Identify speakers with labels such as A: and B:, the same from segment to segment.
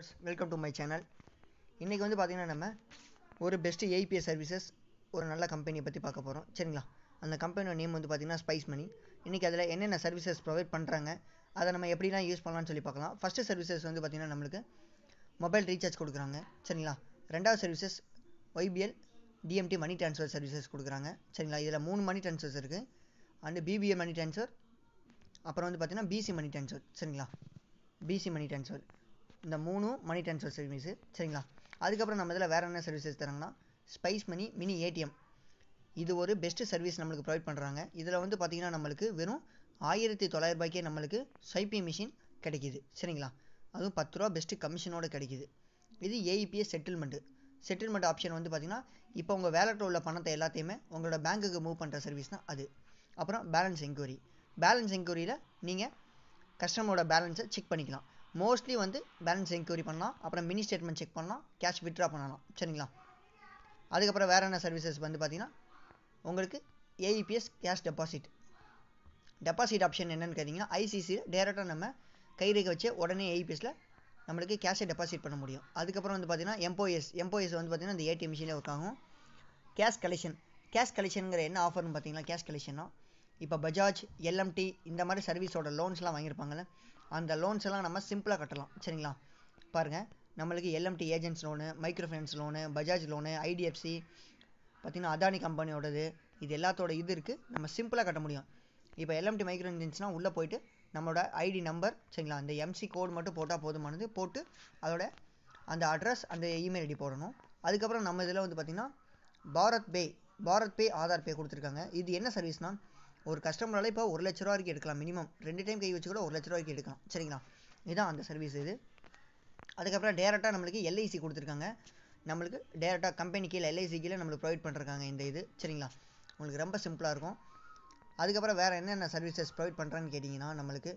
A: viewers welcome to my channel இன்றைக்கி வந்து பார்த்திங்கன்னா நம்ம ஒரு பெஸ்ட் ஏபிஎஸ் சர்வீசஸ் ஒரு நல்ல கம்பெனியை பற்றி பார்க்க போகிறோம் சரிங்களா அந்த கம்பெனியோட நேம் வந்து பார்த்திங்கன்னா ஸ்பைஸ் மணி இன்றைக்கி அதில் என்னென்ன சர்வீசஸ் ப்ரொவைட் பண்ணுறாங்க அதை நம்ம எப்படிலாம் யூஸ் பண்ணலாம்னு சொல்லி பார்க்கலாம் ஃபஸ்ட்டு சர்வீசஸ் வந்து பார்த்திங்கன்னா நம்மளுக்கு மொபைல் ரீசார்ஜ் கொடுக்குறாங்க சரிங்களா ரெண்டாவது services YPL DMT money transfer services கொடுக்குறாங்க சரிங்களா இதில் மூணு மணி ட்ரான்ஸ்ஃபர்ஸ் இருக்குது அண்டு பிபிஏ மணி ட்ரான்ஸ்ஃபர் அப்புறம் வந்து பார்த்திங்கன்னா பிசி மணி ட்ரான்ஸ்ஃபர் சரிங்களா பிசி மணி ட்ரான்ஸ்ஃபர் இந்த மூணும் மணி ட்ரான்ஸ்ஃபர் சர்வீஸு சரிங்களா அதுக்கப்புறம் நம்ம இதில் வேறு என்ன சர்வீசஸ் தராங்கன்னா ஸ்பைஸ் மணி மினி ஏடிஎம் இது ஒரு பெஸ்ட்டு சர்வீஸ் நம்மளுக்கு ப்ரொவைட் பண்ணுறாங்க இதில் வந்து பார்த்திங்கன்னா நம்மளுக்கு வெறும் ஆயிரத்தி ரூபாய்க்கே நம்மளுக்கு ஸ்வைப்பிங் மிஷின் கிடைக்கிது சரிங்களா அதுவும் பத்து ரூபா பெஸ்ட்டு கமிஷனோட கிடைக்கிது இது ஏஇபிஎஸ் செட்டில்மெண்ட்டு செட்டில்மெண்ட் ஆப்ஷன் வந்து பார்த்திங்கன்னா இப்போ உங்கள் வேலட்டில் உள்ள பணத்தை எல்லாத்தையுமே உங்களோட பேங்க்குக்கு மூவ் பண்ணுற சர்வீஸ் தான் அது அப்புறம் பேலன்ஸ் என்கொயரி பேலன்ஸ் என்கொயரியில் நீங்கள் கஸ்டமரோட பேலன்ஸை செக் பண்ணிக்கலாம் மோஸ்ட்லி வந்து பேலன்ஸ் என்கொயரி பண்ணலாம் அப்புறம் மினி ஸ்டேட்மெண்ட் செக் பண்ணலாம் கேஷ் வித்ட்ரா பண்ணலாம் சரிங்களா அதுக்கப்புறம் வேறு என்ன சர்வீசஸ் வந்து பார்த்தீங்கன்னா உங்களுக்கு AEPS cash deposit deposit option என்னென்னு கேட்டிங்கன்னா ஐசிசியில் டேரெக்டாக நம்ம கைரேகை வச்சு உடனே ஏஇபிஎஸில் e நம்மளுக்கு கேஷை டெபாசிட் பண்ண முடியும் அதுக்கப்புறம் வந்து பார்த்தீங்கன்னா எம்ப்ளாயீஸ் எம்போஎஸ் வந்து பார்த்திங்கன்னா இந்த ஏடிஎம் மிஷினில் ஒர்க் கேஷ் கலெக்ஷன் கேஷ் கலெக்ஷனுங்கிற என்ன ஆஃபர்னு பார்த்தீங்கன்னா கேஷ் கலெக்ஷன்னா இப்போ பஜாஜ் எல்எம்டி இந்த மாதிரி சர்வீஸோட லோன்ஸ்லாம் வாங்கியிருப்பாங்கல்ல அந்த லோன்ஸ் எல்லாம் நம்ம சிம்பிளாக கட்டலாம் சரிங்களா பாருங்கள் நம்மளுக்கு LMT agents loan micro finance loan Bajaj loan IDFC பார்த்திங்கன்னா அதானி கம்பெனியோடது இது எல்லாத்தோட இது இருக்குது நம்ம சிம்பிளாக கட்ட முடியும் இப்போ எல்எம்டி மைக்ரோ ஏஜென்ட்ஸ்னால் உள்ளே போயிட்டு நம்மளோட ஐடி நம்பர் சரிங்களா அந்த எம்சி கோடு மட்டும் போட்டால் போதுமானது போட்டு அதோட அந்த அட்ரஸ் அந்த இமெயில் ஐடி போடணும் அதுக்கப்புறம் நம்ம இதில் வந்து பார்த்திங்கன்னா பாரத் பே பாரத் பே ஆதார் பே கொடுத்துருக்காங்க இது என்ன சர்வீஸ்னால் ஒரு கஸ்டமரால் இப்போ ஒரு லட்ச ரூபா வரைக்கும் எடுக்கலாம் மினிமம் ரெண்டு டைம் கை வச்சு கூட ஒரு லட்ச ரூபா வரைக்கும் எடுக்கலாம் சரிங்களா இதுதான் அந்த சர்வீஸ் இது அதுக்கப்புறம் டேரெக்டாக நம்மளுக்கு எல்ஐசி கொடுத்துருக்காங்க நம்மளுக்கு டேரெக்டாக கம்பெனி கீழே எல்ஐசி கீழே நம்மளுக்கு ப்ரொவைட் பண்ணுறாங்க இந்த இது சரிங்களா உங்களுக்கு ரொம்ப சிம்பிளாக இருக்கும் அதுக்கப்புறம் வேறு என்னென்ன சர்வீசஸ் ப்ரொவைட் பண்ணுறான்னு கேட்டிங்கன்னா நம்மளுக்கு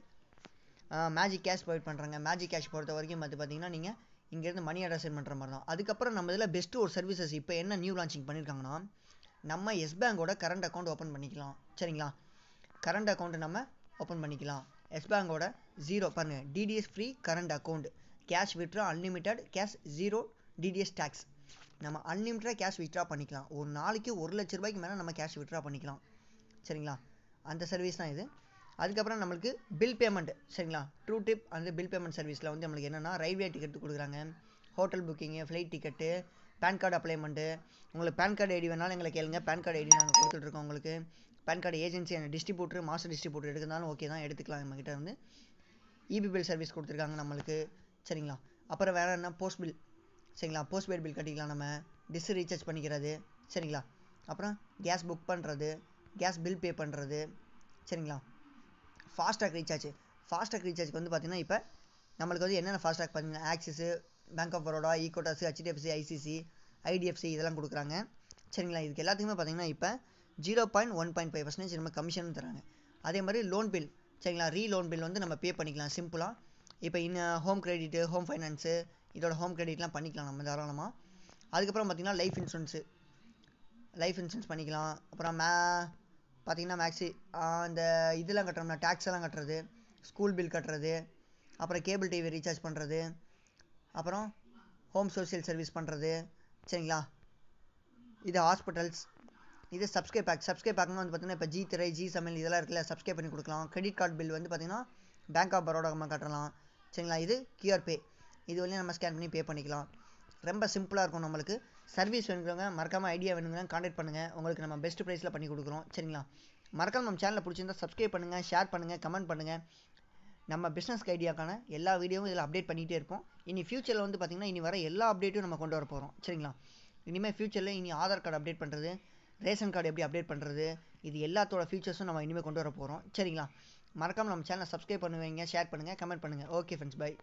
A: மேஜிக் கேஷ் ப்ரொவைட் பண்ணுறாங்க மேஜிக் கேஷ் பொறுத்த வரைக்கும் பார்த்து பார்த்தீங்கன்னா நீங்கள் இங்கேருந்து மணி அட்ரஸ் பண்ணுற மாதிரி தான் அதுக்கப்புறம் நம்ம இதில் பெஸ்ட்டு ஒரு சர்வீசஸ் இப்போ என்ன நியூ லான்ச்சிங் பண்ணியிருக்காங்கன்னா நம்ம எஸ் பேங்கோட கரண்ட் அக்கௌண்ட் ஓப்பன் பண்ணிக்கலாம் சரிங்களா கரண்ட் அக்கௌண்ட்டை நம்ம ஓப்பன் பண்ணிக்கலாம் எஸ் பேங்கோட ஜீரோ பாருங்கள் TDS free current account cash withdraw unlimited cash zero TDS tax நம்ம அன்லிமிட்டடாக கேஷ் விட்ரா பண்ணிக்கலாம் ஒரு நாளைக்கு ஒரு லட்ச ரூபாய்க்கு மேலே நம்ம கேஷ் விட்ரா பண்ணிக்கலாம் சரிங்களா அந்த சர்வீஸ் தான் இது அதுக்கப்புறம் நம்மளுக்கு பில் பேமெண்ட் சரிங்களா ட்ரூ டிப் அந்த பில் பேமெண்ட் சர்வீஸில் வந்து நம்மளுக்கு என்னென்னா ரயில்வே டிக்கெட் கொடுக்குறாங்க hotel booking flight ticket PAN card அப்ளைமெண்ட்டு உங்களுக்கு பேன் கார்டு ஐடி வேணாலும் எங்களை கேளுங்க பேன் கார்டு ஐடி நாங்கள் கொடுத்துட்ருக்கோம் உங்களுக்கு PAN card agency and distributor master distributor எடுக்கிறதாலும் ஓகே தான் எடுத்துக்கலாம் நம்மக்கிட்ட வந்து இபி பில் சர்வீஸ் கொடுத்துருக்காங்க நம்மளுக்கு சரிங்களா அப்புறம் வேறு என்ன போஸ்ட் பில் சரிங்களா போஸ்ட் பெய்ட் பில் கட்டிக்கலாம் நம்ம டிஷ் ரீசார்ஜ் பண்ணிக்கிறது சரிங்களா அப்புறம் கேஸ் புக் பண்ணுறது கேஸ் பில் பே பண்ணுறது சரிங்களா ஃபாஸ்டாக் ரீசார்ஜ் ஃபாஸ்டாக் ரீசார்ஜ்க்கு வந்து பார்த்திங்கன்னா இப்போ நம்மளுக்கு வந்து என்னென்ன ஃபாஸ்டாக் பார்த்தீங்கன்னா ஆக்சிஸு பேங்க் ஆஃப் பரோடா ஈகோட்டாஸ் ஹெச்டிஎஃப்சி ஐசிசி ஐடிஎஃப்சி இதெல்லாம் கொடுக்குறாங்க சரிங்களா இதுக்கு எல்லாத்துக்குமே பார்த்தீங்கன்னா இப்போ zero point one point five percentage நம்ம கமிஷன் தராங்க அதே மாதிரி லோன் பில் சரிங்களா ரீ லோன் பில் வந்து நம்ம பே பண்ணிக்கலாம் சிம்பிளாக இப்போ இன்னும் ஹோம் கிரெடிட்டு ஹோம் ஃபைனான்ஸு இதோட ஹோம் கிரெடிட்லாம் பண்ணிக்கலாம் நம்ம தாராளமாக அதுக்கப்புறம் பார்த்திங்கன்னா லைஃப் இன்சூரன்ஸு லைஃப் இன்சூரன்ஸ் பண்ணிக்கலாம் அப்புறம் மே பார்த்திங்கன்னா மேக்ஸி அந்த இதெல்லாம் கட்டுறோம்னா டேக்ஸ் எல்லாம் கட்டுறது ஸ்கூல் பில் கட்டுறது அப்புறம் கேபிள் டிவி ரீசார்ஜ் பண்ணுறது அப்புறம் ஹோம் சோசியல் சர்வீஸ் பண்ணுறது சரிங்களா இது ஹாஸ்பிட்டல்ஸ் இது சப்ஸ்கிரைப் பேக் சப்ஸ்கிரைப் பேக்னா வந்து பார்த்தீங்கன்னா இப்போ ஜி திரை ஜி சமையல் இதெல்லாம் இருக்குல்ல சப்ஸ்கிரைப் பண்ணி கொடுக்கலாம் கிரெடிட் கார்டு பில் வந்து பார்த்திங்கன்னா பேங்க் ஆஃப் பரோடா நம்ம கட்டலாம் சரிங்களா இது கியூஆர் பே இது வந்து நம்ம ஸ்கேன் பண்ணி பே பண்ணிக்கலாம் ரொம்ப சிம்பிளாக இருக்கும் நம்மளுக்கு சர்வீஸ் வேணுங்கிறவங்க மறக்காமல் ஐடியா வேணுங்கிறவங்க கான்டாக்ட் பண்ணுங்கள் உங்களுக்கு நம்ம பெஸ்ட் ப்ரைஸில் பண்ணி கொடுக்குறோம் சரிங்களா மறக்காமல் நம்ம சேனலில் பிடிச்சிருந்தா சப்ஸ்கிரைப் பண்ணுங்கள் ஷேர் பண்ணுங்கள் கமெண்ட் பண்ணுங்கள் நம்ம பிஸ்னஸ்க்கு ஐடியாக்கான எல்லா வீடியோவும் இதில் அப்டேட் பண்ணிகிட்டே இருப்போம் இனி ஃப்யூச்சரில் வந்து பார்த்திங்கன்னா இனி வர எல்லா அப்டேட்டும் நம்ம கொண்டு வர போகிறோம் சரிங்களா இனிமேல் ஃப்யூச்சரில் இனி ஆதார் கார்டு அப்டேட் பண்ணுறது ரேஷன் கார்டு எப்படி அப்டேட் பண்ணுறது இது எல்லாத்தோட ஃபீச்சர்ஸும் நம்ம இனிமேல் கொண்டு வர போகிறோம் சரிங்களா மறக்காமல் நம்ம சேனலை சப்ஸ்கிரைப் பண்ணுவீங்க ஷேர் பண்ணுங்கள் கமெண்ட் பண்ணுங்கள் ஓகே ஃப்ரெண்ட்ஸ் பை